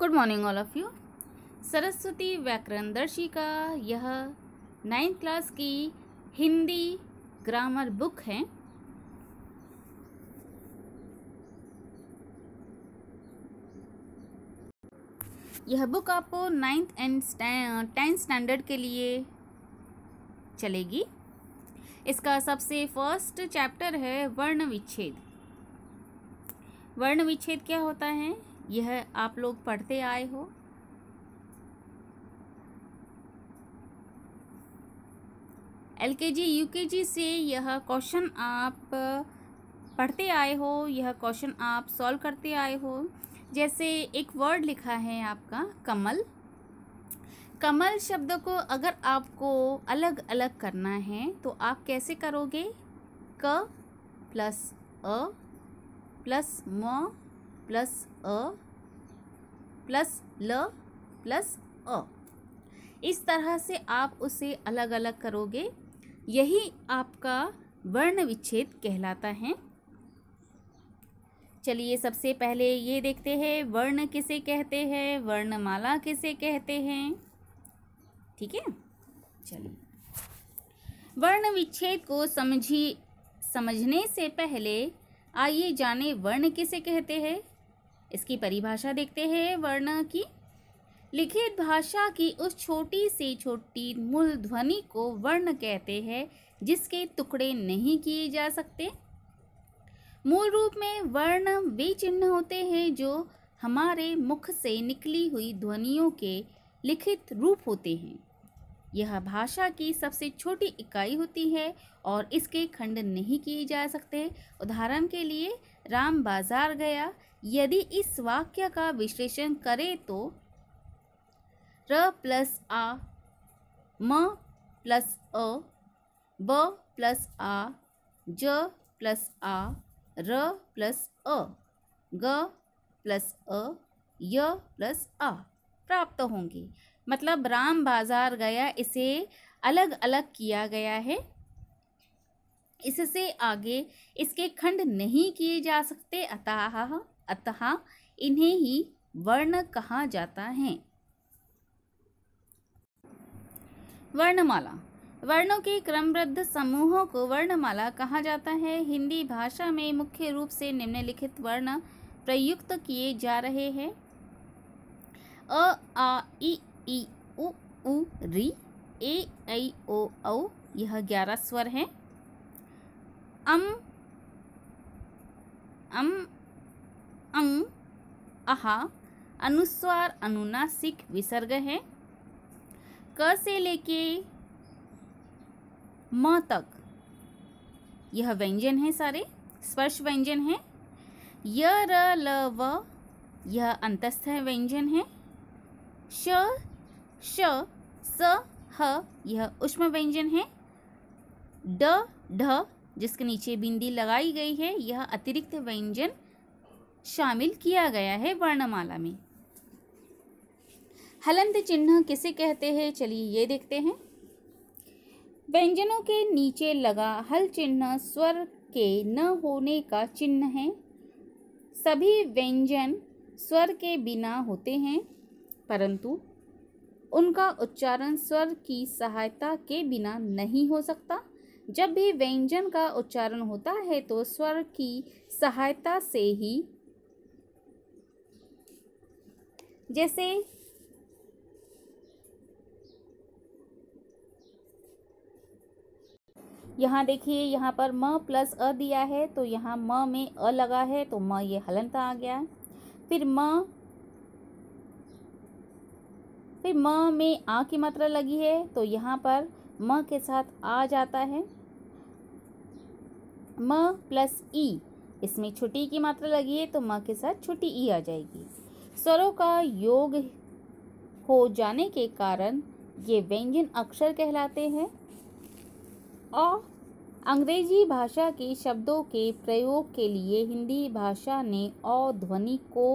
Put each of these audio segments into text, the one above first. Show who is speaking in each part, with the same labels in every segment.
Speaker 1: good morning all of you Saraswati Vyakaran Darshika यह ninth class की Hindi grammar book है यह बुक आपको नाइन्थ एंड टेंथ स्टैंडर्ड के लिए चलेगी इसका सबसे फर्स्ट चैप्टर है वर्ण विच्छेद वर्ण विच्छेद क्या होता है यह आप लोग पढ़ते आए हो एलकेजी यूकेजी से यह क्वेश्चन आप पढ़ते आए हो यह क्वेश्चन आप सॉल्व करते आए हो जैसे एक वर्ड लिखा है आपका कमल कमल शब्द को अगर आपको अलग अलग करना है तो आप कैसे करोगे क प्लस अ प्लस म प्लस अ प्लस ल प्लस अ इस तरह से आप उसे अलग अलग करोगे यही आपका वर्ण विच्छेद कहलाता है चलिए सबसे पहले ये देखते हैं वर्ण किसे कहते हैं वर्णमाला किसे कहते हैं ठीक है चलिए वर्ण विच्छेद को समझी समझने से पहले आइए जाने वर्ण किसे कहते हैं इसकी परिभाषा देखते हैं वर्ण की लिखित भाषा की उस छोटी से छोटी मूल ध्वनि को वर्ण कहते हैं जिसके टुकड़े नहीं किए जा सकते मूल रूप में वर्ण वे चिन्ह होते हैं जो हमारे मुख से निकली हुई ध्वनियों के लिखित रूप होते हैं यह भाषा की सबसे छोटी इकाई होती है और इसके खंड नहीं किए जा सकते उदाहरण के लिए राम बाजार गया यदि इस वाक्य का विश्लेषण करें तो र प्लस आ म प्लस अ ब प्लस आ ज प्लस आ र प्लस अ ग प्लस अ य प्लस आ प्राप्त होंगे मतलब राम बाजार गया इसे अलग अलग किया गया है इससे आगे इसके खंड नहीं किए जा सकते अतः अतः इन्हें ही वर्ण कहा जाता है वर्णमाला वर्णों के क्रमबद्ध समूहों को वर्णमाला कहा जाता है हिंदी भाषा में मुख्य रूप से निम्नलिखित वर्ण प्रयुक्त किए जा रहे हैं अ आ इ ई उ ऊ री ए ऐ ओ औ यह ग्यारह स्वर हैं अम अं, अम अं, अम अं, अहा अनुस्वार अनुनासिक विसर्ग है क से लेके म तक यह व्यंजन है सारे स्पर्श व्यंजन है य र ल व यह अंतस्थ व्यंजन है श श स ह यह उष्म व्यंजन है ड ढ जिसके नीचे बिंदी लगाई गई है यह अतिरिक्त व्यंजन शामिल किया गया है वर्णमाला में हलंत चिन्ह किसे कहते हैं चलिए ये देखते हैं व्यंजनों के नीचे लगा हल चिन्ह स्वर के न होने का चिन्ह है सभी व्यंजन स्वर के बिना होते हैं परंतु उनका उच्चारण स्वर की सहायता के बिना नहीं हो सकता जब भी व्यंजन का उच्चारण होता है तो स्वर की सहायता से ही जैसे यहाँ देखिए यहाँ पर म प्लस अ दिया है तो यहाँ म में अ लगा है तो म ये हलनता आ गया फिर म फिर म में आ की मात्रा लगी है तो यहाँ पर म के साथ आ जाता है म प्लस ई इसमें छोटी की मात्रा लगी है तो म के साथ छोटी ई आ जाएगी स्वरों का योग हो जाने के कारण ये व्यंजन अक्षर कहलाते हैं और अंग्रेजी भाषा के शब्दों के प्रयोग के लिए हिंदी भाषा ने अ ध्वनि को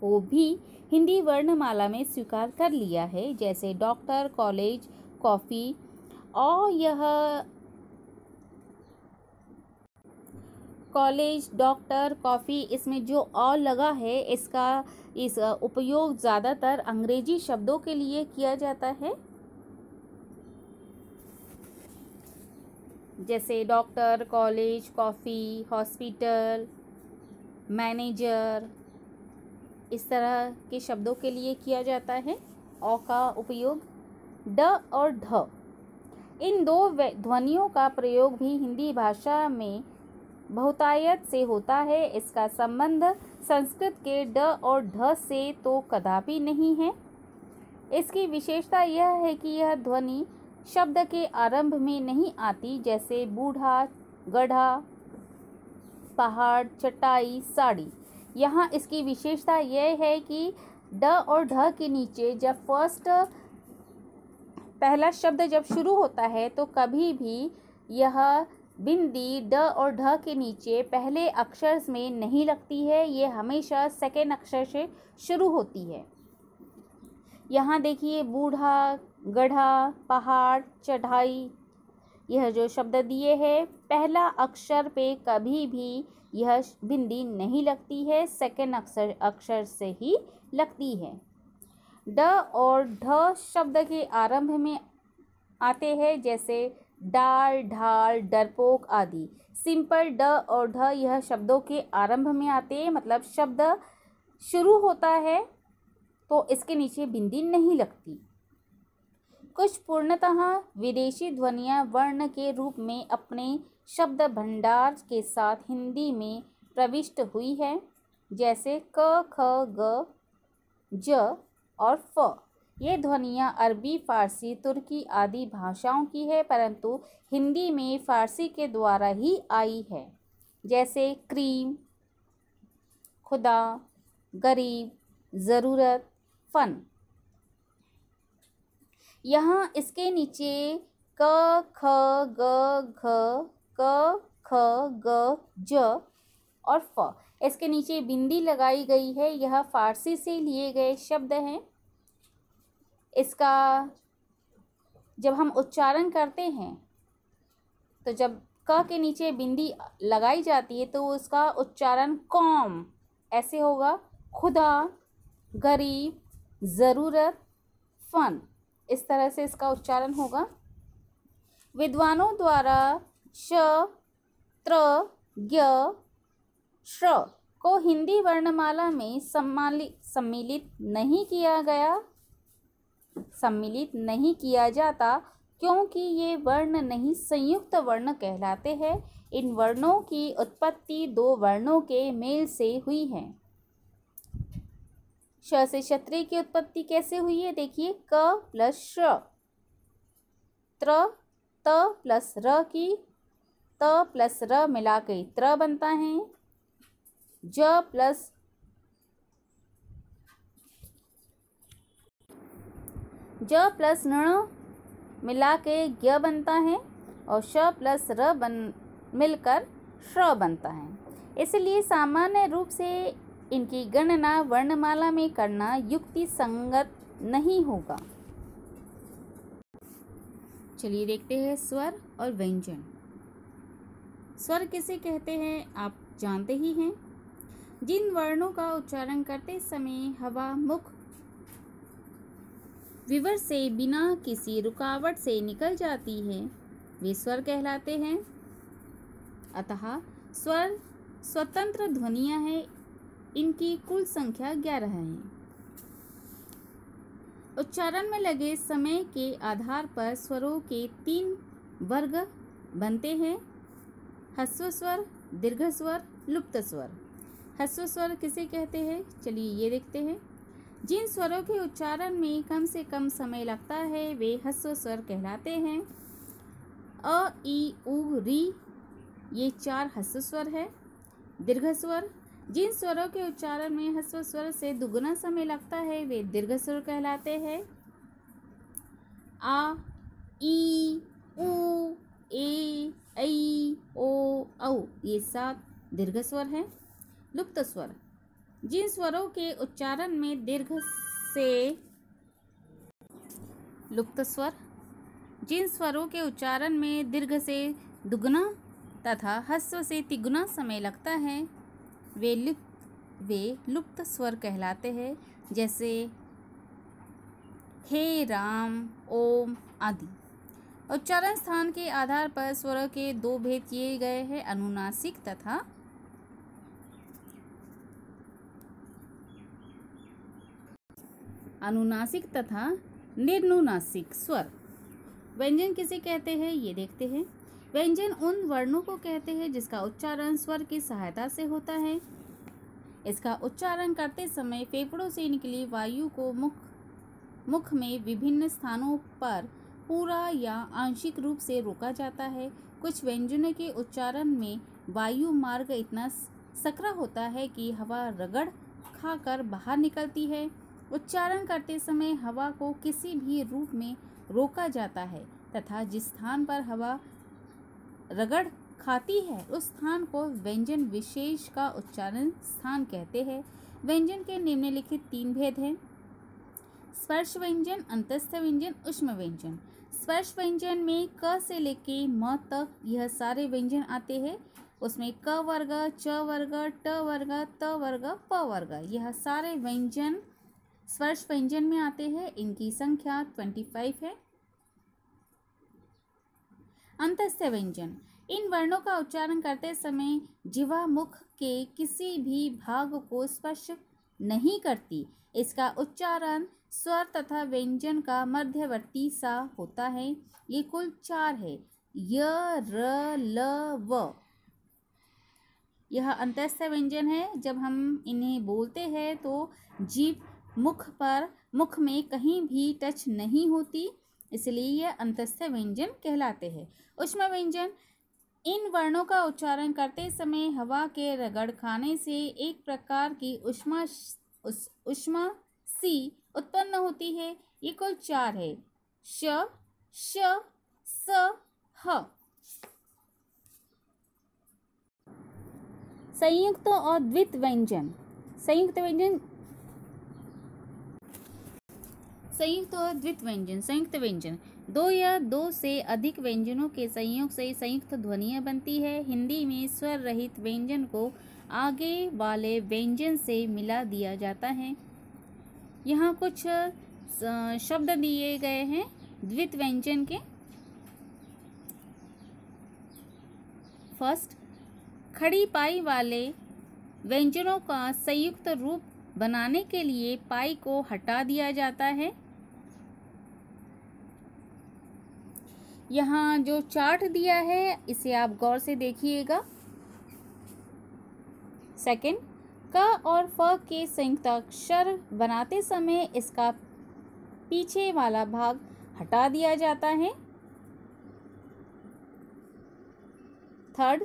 Speaker 1: को भी हिंदी वर्णमाला में स्वीकार कर लिया है जैसे डॉक्टर कॉलेज कॉफ़ी और यह कॉलेज डॉक्टर कॉफ़ी इसमें जो और लगा है इसका इस उपयोग ज़्यादातर अंग्रेजी शब्दों के लिए किया जाता है जैसे doctor college coffee hospital manager इस तरह के शब्दों के लिए किया जाता है औ का उपयोग ड और ढ इन दो ध्वनियों का प्रयोग भी हिंदी भाषा में बहुतायत से होता है इसका संबंध संस्कृत के ड और ढ से तो कदापि नहीं है इसकी विशेषता यह है कि यह ध्वनि शब्द के आरंभ में नहीं आती जैसे बूढ़ा गढ़ा पहाड़ चटाई साड़ी यहाँ इसकी विशेषता यह है कि ड और ढ के नीचे जब फर्स्ट पहला शब्द जब शुरू होता है तो कभी भी यह बिंदी ड और ढ के नीचे पहले अक्षर में नहीं लगती है ये हमेशा सेकेंड अक्षर से शुरू होती है यहाँ देखिए बूढ़ा गढ़ा पहाड़ चढ़ाई यह जो शब्द दिए हैं पहला अक्षर पे कभी भी यह बिंदी नहीं लगती है सेकेंड अक्षर अक्षर से ही लगती है ड और ढ शब्द के आरंभ में आते हैं जैसे डाल ढाल डरपोक आदि सिंपल ड और ढ यह शब्दों के आरंभ में आते हैं मतलब शब्द शुरू होता है तो इसके नीचे बिंदी नहीं लगती कुछ पूर्णतः विदेशी ध्वनियाँ वर्ण के रूप में अपने शब्द भंडार के साथ हिंदी में प्रविष्ट हुई है जैसे क ख ग ज और फ ये ध्वनियाँ अरबी फ़ारसी तुर्की आदि भाषाओं की है परंतु हिंदी में फ़ारसी के द्वारा ही आई है जैसे क्रीम खुदा गरीब ज़रूरत फ़न यहाँ इसके नीचे क ख ग घ क ख ग ज और फ इसके नीचे बिंदी लगाई गई है यह फारसी से लिए गए शब्द हैं इसका जब हम उच्चारण करते हैं तो जब क के नीचे बिंदी लगाई जाती है तो उसका उच्चारण कौम ऐसे होगा खुदा गरीब ज़रूरत फ़न इस तरह से इसका उच्चारण होगा विद्वानों द्वारा श त्र ग्य श्र को हिंदी वर्णमाला में सम्मिलित नहीं किया गया सम्मिलित नहीं किया जाता क्योंकि ये वर्ण नहीं संयुक्त वर्ण कहलाते हैं इन वर्णों की उत्पत्ति दो वर्णों के मेल से हुई है श से क्षत्रिय की उत्पत्ति कैसे हुई है देखिए क प्लस श त्र त प्लस र की त प्लस र मिला के त्र बनता है ज प्लस ज प्लस ण मिला के ज्ञ बनता है और श प्लस र बन मिलकर श्र बनता है इसलिए सामान्य रूप से इनकी गणना वर्णमाला में करना युक्ति संगत नहीं होगा चलिए देखते हैं स्वर और व्यंजन स्वर किसे कहते हैं आप जानते ही हैं जिन वर्णों का उच्चारण करते समय हवा मुख विवर से बिना किसी रुकावट से निकल जाती है वे स्वर कहलाते हैं अतः स्वर स्वतंत्र ध्वनियां हैं इनकी कुल संख्या ग्यारह है उच्चारण में लगे समय के आधार पर स्वरों के तीन वर्ग बनते हैं हस्व स्वर दीर्घ स्वर लुप्त स्वर हस्व स्वर किसे कहते हैं चलिए ये देखते हैं जिन स्वरों के उच्चारण में कम से कम समय लगता है वे हस्व स्वर कहलाते हैं अ ई उ री ये चार हस्व स्वर है दीर्घ स्वर जिन स्वरों के उच्चारण में हस्व स्वर से दुगुना समय लगता है वे दीर्घ स्वर कहलाते हैं आ ई उ ए ऐ ओ औ ये सात दीर्घ स्वर हैं लुप्त स्वर जिन स्वरों के उच्चारण में दीर्घ से लुप्त स्वर जिन स्वरों के उच्चारण में दीर्घ से दुगुना तथा हस्व से तिगुना समय लगता है वे लुप्त वे लुप्त स्वर कहलाते हैं जैसे हे राम ओम आदि उच्चारण स्थान के आधार पर स्वरों के दो भेद किए गए हैं अनुनासिक तथा अनुनासिक तथा निर्नुनासिक स्वर व्यंजन किसे कहते हैं ये देखते हैं व्यंजन उन वर्णों को कहते हैं जिसका उच्चारण स्वर की सहायता से होता है इसका उच्चारण करते समय फेफड़ों से निकली वायु को मुख मुख में विभिन्न स्थानों पर पूरा या आंशिक रूप से रोका जाता है कुछ व्यंजनों के उच्चारण में वायु मार्ग इतना सकरा होता है कि हवा रगड़ खाकर बाहर निकलती है उच्चारण करते समय हवा को किसी भी रूप में रोका जाता है तथा जिस स्थान पर हवा रगड़ खाती है उस स्थान को व्यंजन विशेष का उच्चारण स्थान कहते हैं व्यंजन के निम्नलिखित तीन भेद हैं स्पर्श व्यंजन अंतस्थ व्यंजन उष्म व्यंजन स्पर्श व्यंजन में क से लेके म तक यह सारे व्यंजन आते हैं उसमें क वर्ग च वर्ग ट वर्ग त वर्ग प वर्ग यह सारे व्यंजन स्वर्ष व्यंजन में आते हैं इनकी संख्या ट्वेंटी फाइव है अंतस्थ व्यंजन इन वर्णों का उच्चारण करते समय जीवा मुख के किसी भी भाग को स्पर्श नहीं करती इसका उच्चारण स्वर तथा व्यंजन का मध्यवर्ती सा होता है ये कुल चार है य र ल व यह अंतस्थ व्यंजन है जब हम इन्हें बोलते हैं तो जीभ मुख पर मुख में कहीं भी टच नहीं होती इसलिए यह अंतस्थ व्यंजन कहलाते हैं उष्मा व्यंजन इन वर्णों का उच्चारण करते समय हवा के रगड़ खाने से एक प्रकार की उष्मा उष्मा सी उत्पन्न होती है ये कुल चार है श श स ह संयुक्त और द्वित व्यंजन संयुक्त व्यंजन संयुक्त और द्वित व्यंजन संयुक्त व्यंजन दो या दो से अधिक व्यंजनों के संयोग से संयुक्त ध्वनियाँ बनती है हिंदी में स्वर रहित व्यंजन को आगे वाले व्यंजन से मिला दिया जाता है यहाँ कुछ शब्द दिए गए हैं द्वित व्यंजन के फर्स्ट खड़ी पाई वाले व्यंजनों का संयुक्त रूप बनाने के लिए पाई को हटा दिया जाता है यहाँ जो चार्ट दिया है इसे आप गौर से देखिएगा सेकंड क और फ के संयुक्त अक्षर बनाते समय इसका पीछे वाला भाग हटा दिया जाता है थर्ड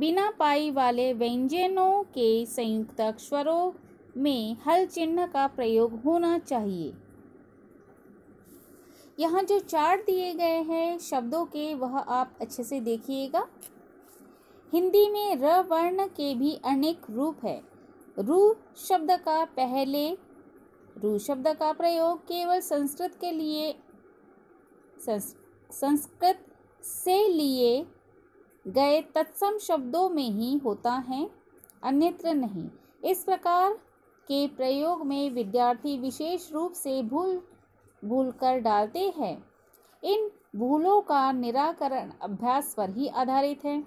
Speaker 1: बिना पाई वाले व्यंजनों के संयुक्त अक्षरों में हल चिन्ह का प्रयोग होना चाहिए यहाँ जो चार्ट दिए गए हैं शब्दों के वह आप अच्छे से देखिएगा हिंदी में र वर्ण के भी अनेक रूप है रू शब्द का पहले रू शब्द का प्रयोग केवल संस्कृत के लिए संस, संस्कृत से लिए गए तत्सम शब्दों में ही होता है अन्यत्र नहीं इस प्रकार के प्रयोग में विद्यार्थी विशेष रूप से भूल भूल कर डालते हैं इन भूलों का निराकरण अभ्यास पर ही आधारित है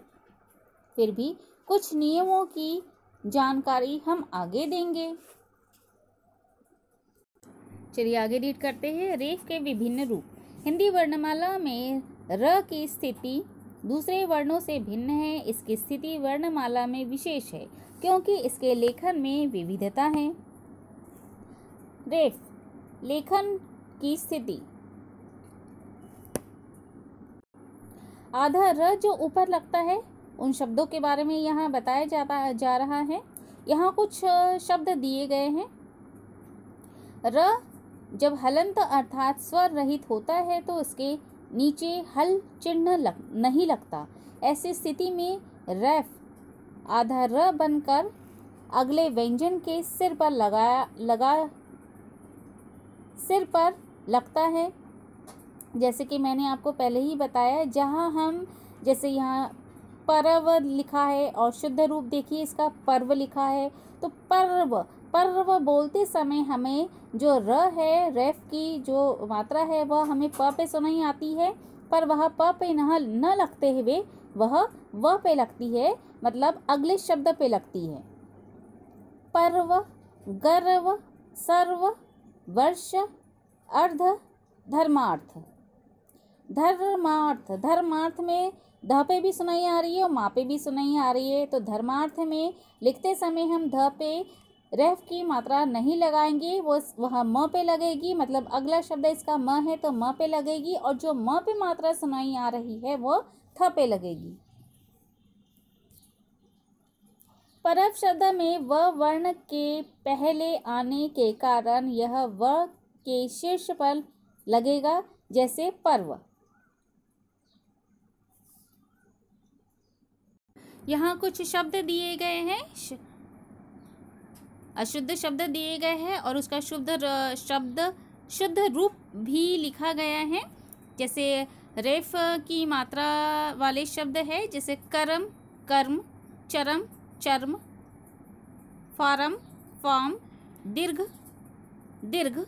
Speaker 1: फिर भी कुछ नियमों की जानकारी हम आगे देंगे चलिए आगे रीड करते हैं रेफ के विभिन्न रूप हिंदी वर्णमाला में र की स्थिति दूसरे वर्णों से भिन्न है इसकी स्थिति वर्णमाला में विशेष है क्योंकि इसके लेखन में विविधता है रेफ लेखन की स्थिति आधा र जो ऊपर लगता है उन शब्दों के बारे में यहाँ बताया जाता जा रहा है यहाँ कुछ शब्द दिए गए हैं र जब हलंत अर्थात स्वर रहित होता है तो उसके नीचे हल चिन्ह लग, नहीं लगता ऐसी स्थिति में रेफ आधा र बनकर अगले व्यंजन के सिर पर लगाया लगा सिर पर लगता है जैसे कि मैंने आपको पहले ही बताया जहाँ हम जैसे यहाँ पर्व लिखा है और शुद्ध रूप देखिए इसका पर्व लिखा है तो पर्व पर्व बोलते समय हमें जो र है रेफ की जो मात्रा है वह हमें प पे सुनाई आती है पर वह प पे न न लगते हुए वह व पे लगती है मतलब अगले शब्द पे लगती है पर्व गर्व सर्व वर्ष अर्ध धर्मार्थ धर्मार्थ धर्मार्थ में ध पे भी सुनाई आ रही है और माँ पे भी सुनाई आ रही है तो धर्मार्थ में लिखते समय हम ध पे रेफ की मात्रा नहीं लगाएंगे वो वह म पे लगेगी मतलब अगला शब्द इसका म है तो म पे लगेगी और जो म पे मात्रा सुनाई आ रही है वो थ पे लगेगी परव शब्द में व वर्ण के पहले आने के कारण यह व के शीर्ष पर लगेगा जैसे पर्व यहाँ कुछ शब्द दिए गए हैं अशुद्ध शब्द दिए गए हैं और उसका शुद्ध शब्द शुद्ध रूप भी लिखा गया है जैसे रेफ की मात्रा वाले शब्द है जैसे कर्म कर्म चरम चर्म फारम फॉर्म दीर्घ दीर्घ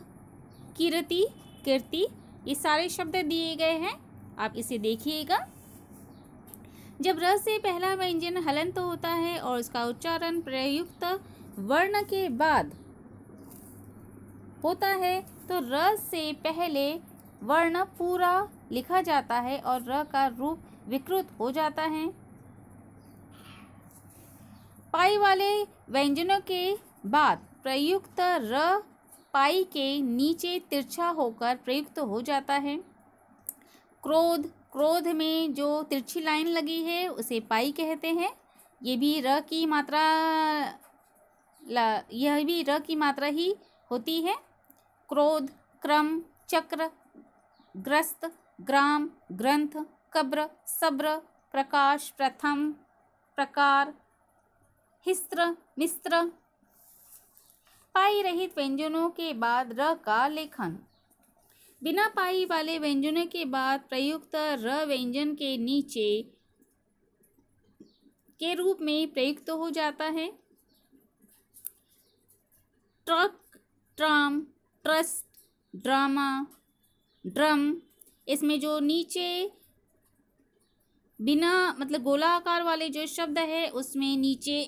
Speaker 1: कीर्ति कीर्ति ये सारे शब्द दिए गए हैं आप इसे देखिएगा जब र से पहला व्यंजन हलंत तो होता है और उसका उच्चारण प्रयुक्त वर्ण के बाद होता है तो र से पहले वर्ण पूरा लिखा जाता है और र का रूप विकृत हो जाता है पाई वाले व्यंजनों के बाद प्रयुक्त र पाई के नीचे तिरछा होकर प्रयुक्त हो जाता है क्रोध क्रोध में जो तिरछी लाइन लगी है उसे पाई कहते हैं ये भी र की मात्रा ला यह भी र की मात्रा ही होती है क्रोध क्रम चक्र ग्रस्त ग्राम ग्रंथ कब्र सब्र प्रकाश प्रथम प्रकार हिस्त्र मिस्त्र पाई रहित व्यंजनों के बाद र का लेखन बिना पाई वाले व्यंजनों के बाद प्रयुक्त र व्यंजन के नीचे के रूप में प्रयुक्त हो जाता है truck tram trust drama drum इसमें जो नीचे बिना मतलब गोलाकार वाले जो शब्द है उसमें नीचे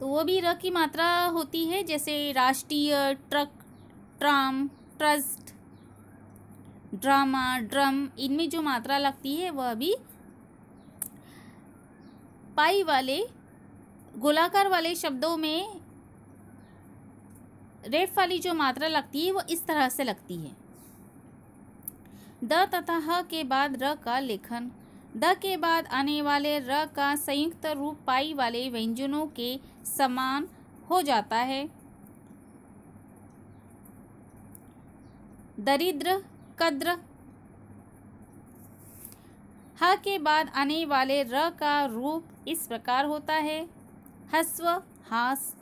Speaker 1: तो वो भी र की मात्रा होती है जैसे राष्ट्रीय truck tram trust drama drum इनमें जो मात्रा लगती है वह भी पाई वाले गोलाकार वाले शब्दों में रेफ वाली जो मात्रा लगती है वो इस तरह से लगती है द तथा ह के बाद र का लेखन द के बाद आने वाले र का संयुक्त रूप पाई वाले व्यंजनों के समान हो जाता है दरिद्र कद्र ह के बाद आने वाले र का रूप इस प्रकार होता है हस्व हास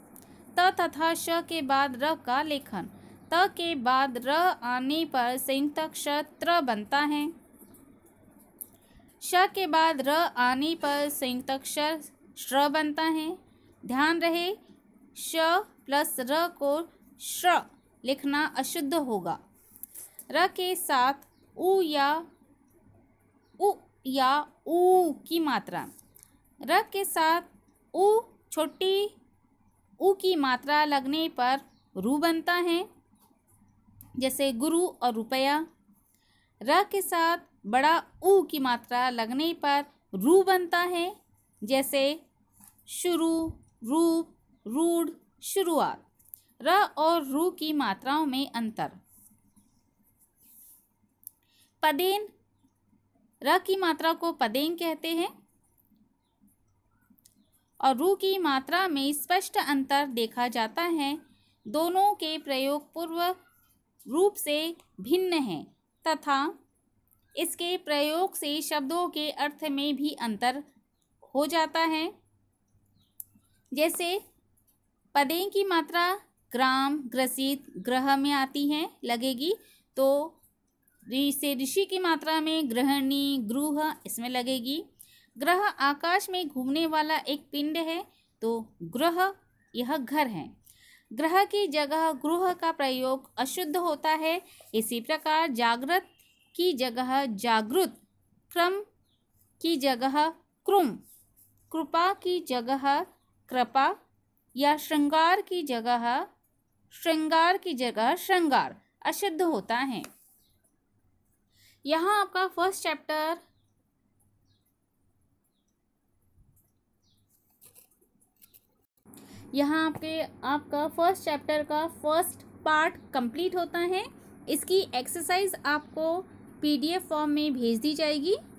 Speaker 1: त तथा श के बाद र का लेखन त के बाद र आने पर संयुक्त त्र बनता है श के बाद र आने पर संयुक्त अक्षर श्र बनता है ध्यान रहे श प्लस र को श्र लिखना अशुद्ध होगा र के साथ उ या उ या ऊ की मात्रा र के साथ उ छोटी उ की मात्रा लगने पर रू बनता है जैसे गुरु और रुपया र के साथ बड़ा ऊ की मात्रा लगने पर रू बनता है जैसे शुरू रूप रूढ़ शुरुआत र और रू की मात्राओं में अंतर पदेन र की मात्रा को पदेन कहते हैं और रू की मात्रा में स्पष्ट अंतर देखा जाता है दोनों के प्रयोग पूर्व रूप से भिन्न हैं तथा इसके प्रयोग से शब्दों के अर्थ में भी अंतर हो जाता है जैसे पदें की मात्रा ग्राम ग्रसित ग्रह में आती है लगेगी तो से ऋषि की मात्रा में ग्रहणी गृह इसमें लगेगी ग्रह आकाश में घूमने वाला एक पिंड है तो ग्रह यह घर है ग्रह की जगह गृह का प्रयोग अशुद्ध होता है इसी प्रकार जागृत की जगह जागृत क्रम की जगह क्रुम कृपा की जगह कृपा या श्रृंगार की जगह श्रृंगार की जगह श्रृंगार अशुद्ध होता है यहाँ आपका फर्स्ट चैप्टर यहाँ आपके आपका फर्स्ट चैप्टर का फर्स्ट पार्ट कंप्लीट होता है इसकी एक्सरसाइज आपको पीडीएफ फॉर्म में भेज दी जाएगी